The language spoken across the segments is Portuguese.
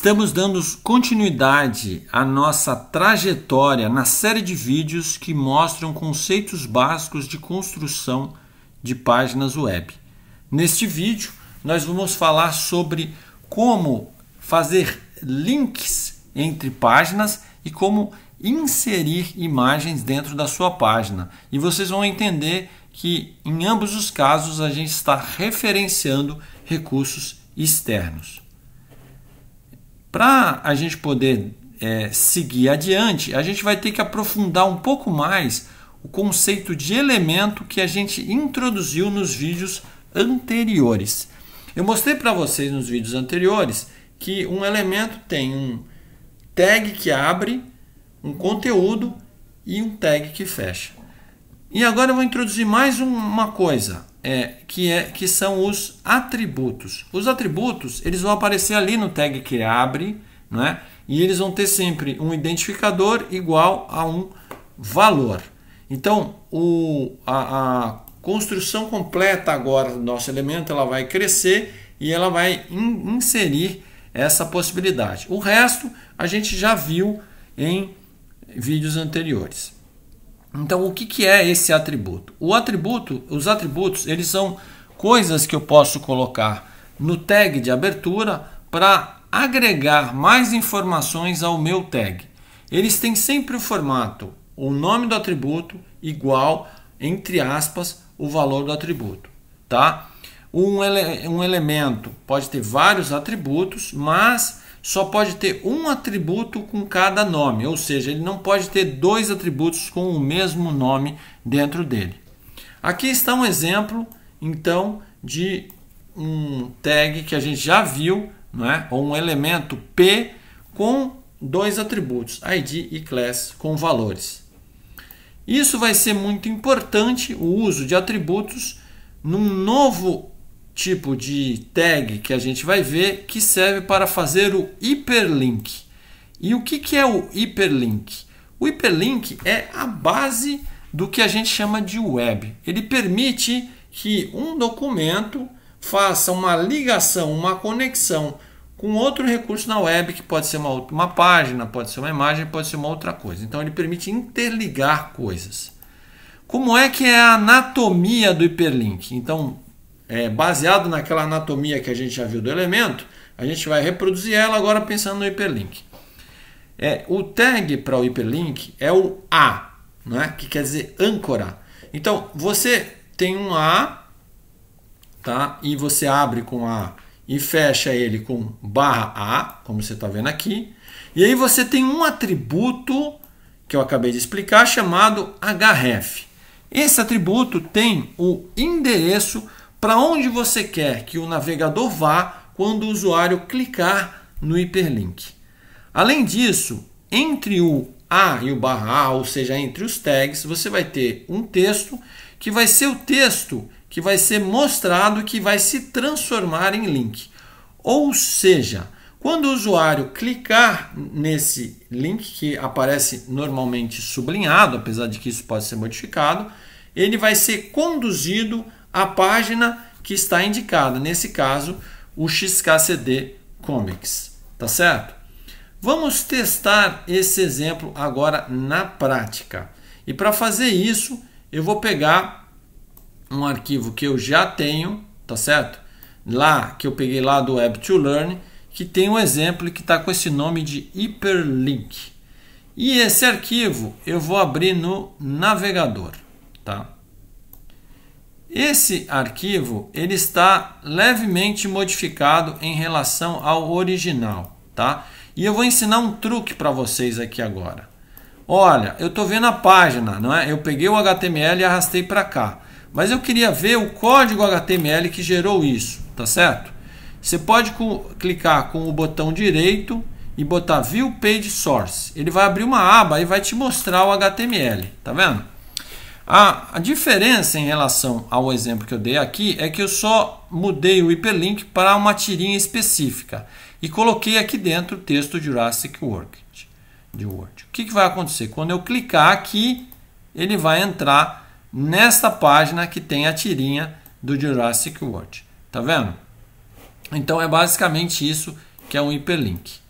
Estamos dando continuidade à nossa trajetória na série de vídeos que mostram conceitos básicos de construção de páginas web. Neste vídeo, nós vamos falar sobre como fazer links entre páginas e como inserir imagens dentro da sua página. E vocês vão entender que em ambos os casos a gente está referenciando recursos externos. Para a gente poder é, seguir adiante, a gente vai ter que aprofundar um pouco mais o conceito de elemento que a gente introduziu nos vídeos anteriores. Eu mostrei para vocês nos vídeos anteriores que um elemento tem um tag que abre, um conteúdo e um tag que fecha. E agora eu vou introduzir mais uma coisa, é, que, é, que são os atributos. Os atributos eles vão aparecer ali no tag que abre, né? e eles vão ter sempre um identificador igual a um valor. Então, o, a, a construção completa agora do nosso elemento ela vai crescer e ela vai in, inserir essa possibilidade. O resto a gente já viu em vídeos anteriores. Então, o que, que é esse atributo? O atributo, os atributos, eles são coisas que eu posso colocar no tag de abertura para agregar mais informações ao meu tag. Eles têm sempre o formato, o nome do atributo igual entre aspas o valor do atributo, tá? Um, ele um elemento pode ter vários atributos, mas só pode ter um atributo com cada nome, ou seja, ele não pode ter dois atributos com o mesmo nome dentro dele. Aqui está um exemplo, então, de um tag que a gente já viu, não é? ou um elemento P com dois atributos, ID e class, com valores. Isso vai ser muito importante, o uso de atributos, num novo tipo de tag que a gente vai ver que serve para fazer o hiperlink. E o que, que é o hiperlink? O hiperlink é a base do que a gente chama de web. Ele permite que um documento faça uma ligação, uma conexão com outro recurso na web, que pode ser uma, uma página, pode ser uma imagem, pode ser uma outra coisa. Então ele permite interligar coisas. Como é que é a anatomia do hiperlink? Então, é, baseado naquela anatomia que a gente já viu do elemento, a gente vai reproduzir ela agora pensando no hiperlink. É, o tag para o hiperlink é o A, né, que quer dizer âncora. Então, você tem um A, tá? E você abre com A e fecha ele com barra A, como você está vendo aqui. E aí você tem um atributo que eu acabei de explicar chamado href. Esse atributo tem o endereço para onde você quer que o navegador vá quando o usuário clicar no hiperlink. Além disso, entre o A e o barra A, ou seja, entre os tags, você vai ter um texto que vai ser o texto que vai ser mostrado que vai se transformar em link. Ou seja, quando o usuário clicar nesse link que aparece normalmente sublinhado, apesar de que isso pode ser modificado, ele vai ser conduzido a página que está indicada, nesse caso, o XKCD Comics, tá certo? Vamos testar esse exemplo agora na prática. E para fazer isso, eu vou pegar um arquivo que eu já tenho, tá certo? Lá, que eu peguei lá do Web to Learn, que tem um exemplo que está com esse nome de hiperlink. E esse arquivo eu vou abrir no navegador, tá? Esse arquivo ele está levemente modificado em relação ao original, tá? E eu vou ensinar um truque para vocês aqui agora. Olha, eu estou vendo a página, não é? Eu peguei o HTML e arrastei para cá. Mas eu queria ver o código HTML que gerou isso, tá certo? Você pode clicar com o botão direito e botar View Page Source. Ele vai abrir uma aba e vai te mostrar o HTML, tá vendo? A, diferença em relação ao exemplo que eu dei aqui é que eu só mudei o hiperlink para uma tirinha específica e coloquei aqui dentro o texto Jurassic World. De Word. O que, que vai acontecer? Quando eu clicar aqui, ele vai entrar nesta página que tem a tirinha do Jurassic World. Tá vendo? Então é basicamente isso que é um hiperlink.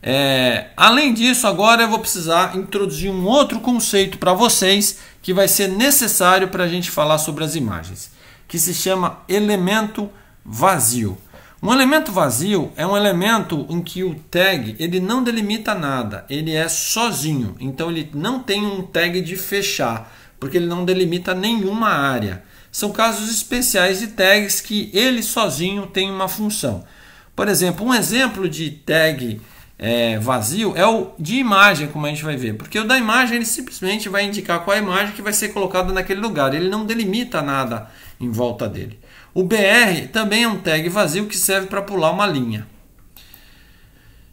É, além disso, agora eu vou precisar introduzir um outro conceito para vocês que vai ser necessário para a gente falar sobre as imagens, que se chama elemento vazio. Um elemento vazio é um elemento em que o tag ele não delimita nada, ele é sozinho, então ele não tem um tag de fechar, porque ele não delimita nenhuma área. São casos especiais de tags que ele sozinho tem uma função. Por exemplo, um exemplo de tag é, vazio é o de imagem, como a gente vai ver. Porque o da imagem ele simplesmente vai indicar qual a imagem que vai ser colocada naquele lugar. Ele não delimita nada em volta dele. O BR também é um tag vazio que serve para pular uma linha.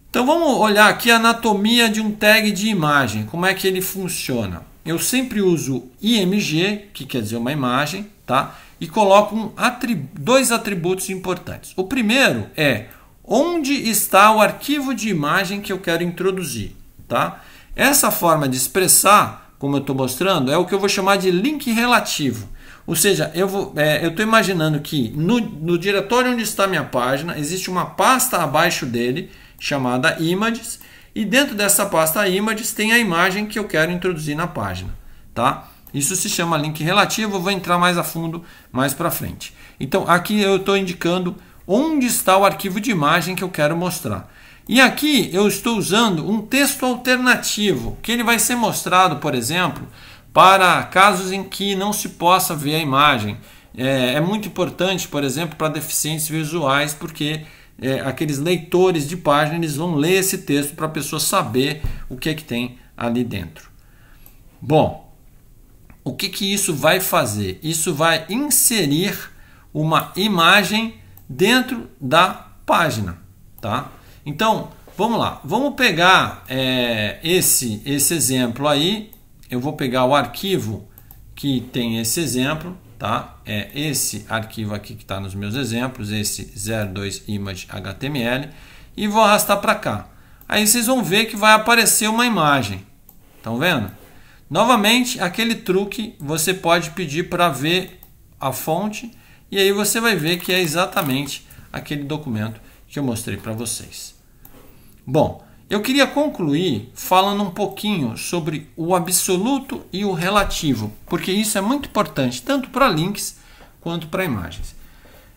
Então vamos olhar aqui a anatomia de um tag de imagem, como é que ele funciona. Eu sempre uso IMG, que quer dizer uma imagem, tá? E coloco um atrib dois atributos importantes. O primeiro é onde está o arquivo de imagem que eu quero introduzir. Tá? Essa forma de expressar, como eu estou mostrando, é o que eu vou chamar de link relativo. Ou seja, eu estou é, imaginando que no, no diretório onde está minha página, existe uma pasta abaixo dele chamada Images, e dentro dessa pasta Images tem a imagem que eu quero introduzir na página. Tá? Isso se chama link relativo, eu vou entrar mais a fundo mais para frente. Então aqui eu estou indicando onde está o arquivo de imagem que eu quero mostrar. E aqui eu estou usando um texto alternativo, que ele vai ser mostrado, por exemplo, para casos em que não se possa ver a imagem. É, é muito importante, por exemplo, para deficientes visuais, porque é, aqueles leitores de página eles vão ler esse texto para a pessoa saber o que é que tem ali dentro. Bom, o que, que isso vai fazer? Isso vai inserir uma imagem dentro da página, tá? Então, vamos lá. Vamos pegar é, esse, esse exemplo aí. Eu vou pegar o arquivo que tem esse exemplo, tá? É esse arquivo aqui que está nos meus exemplos, esse 02 image HTML, e vou arrastar para cá. Aí vocês vão ver que vai aparecer uma imagem. Estão vendo? Novamente, aquele truque, você pode pedir para ver a fonte e aí você vai ver que é exatamente aquele documento que eu mostrei para vocês. Bom, eu queria concluir falando um pouquinho sobre o absoluto e o relativo, porque isso é muito importante tanto para links quanto para imagens.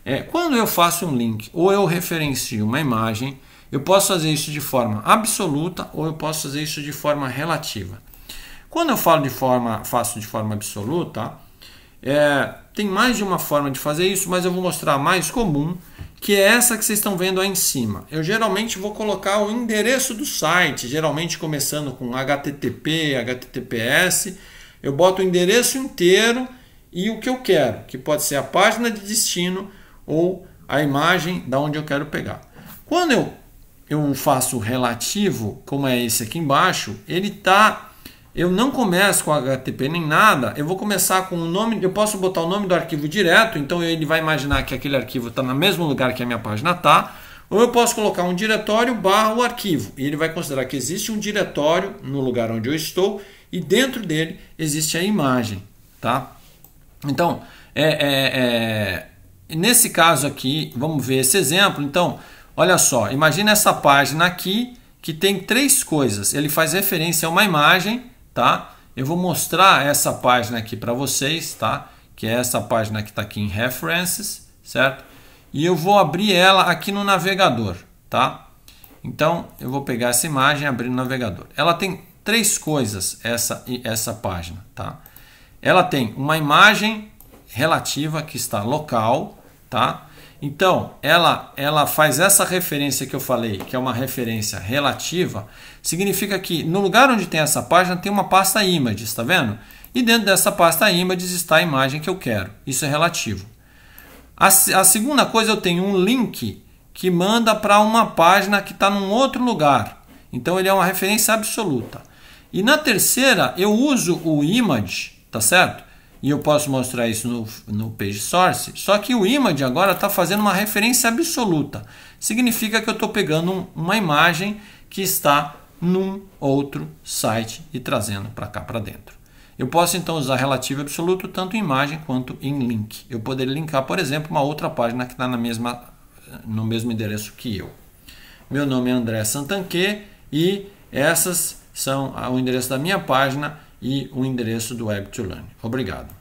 É, quando eu faço um link ou eu referencio uma imagem, eu posso fazer isso de forma absoluta ou eu posso fazer isso de forma relativa. Quando eu falo de forma, faço de forma absoluta, é, tem mais de uma forma de fazer isso, mas eu vou mostrar a mais comum, que é essa que vocês estão vendo aí em cima. Eu geralmente vou colocar o endereço do site, geralmente começando com HTTP, HTTPS. Eu boto o endereço inteiro e o que eu quero, que pode ser a página de destino ou a imagem da onde eu quero pegar. Quando eu, eu faço relativo, como é esse aqui embaixo, ele está eu não começo com HTTP nem nada, eu vou começar com o nome, eu posso botar o nome do arquivo direto, então ele vai imaginar que aquele arquivo está no mesmo lugar que a minha página está, ou eu posso colocar um diretório barra o arquivo, e ele vai considerar que existe um diretório no lugar onde eu estou, e dentro dele existe a imagem, tá? Então, é, é, é nesse caso aqui, vamos ver esse exemplo, então, olha só, imagina essa página aqui, que tem três coisas, ele faz referência a uma imagem, tá? Eu vou mostrar essa página aqui para vocês, tá? Que é essa página que está aqui em References, certo? E eu vou abrir ela aqui no navegador, tá? Então eu vou pegar essa imagem e abrir no navegador. Ela tem três coisas essa essa página, tá? Ela tem uma imagem relativa que está local, tá? Então, ela, ela faz essa referência que eu falei, que é uma referência relativa, significa que no lugar onde tem essa página tem uma pasta images, está vendo? E dentro dessa pasta images está a imagem que eu quero. Isso é relativo. A, a segunda coisa, eu tenho um link que manda para uma página que está num outro lugar. Então, ele é uma referência absoluta. E na terceira, eu uso o image, tá certo? E eu posso mostrar isso no, no page source. Só que o image agora está fazendo uma referência absoluta. Significa que eu estou pegando um, uma imagem que está num outro site e trazendo para cá para dentro. Eu posso então usar relativo absoluto tanto em imagem quanto em link. Eu poderia linkar, por exemplo, uma outra página que está na mesma, no mesmo endereço que eu. Meu nome é André Santanque e essas são o endereço da minha página e o endereço do Web2Learn. Obrigado.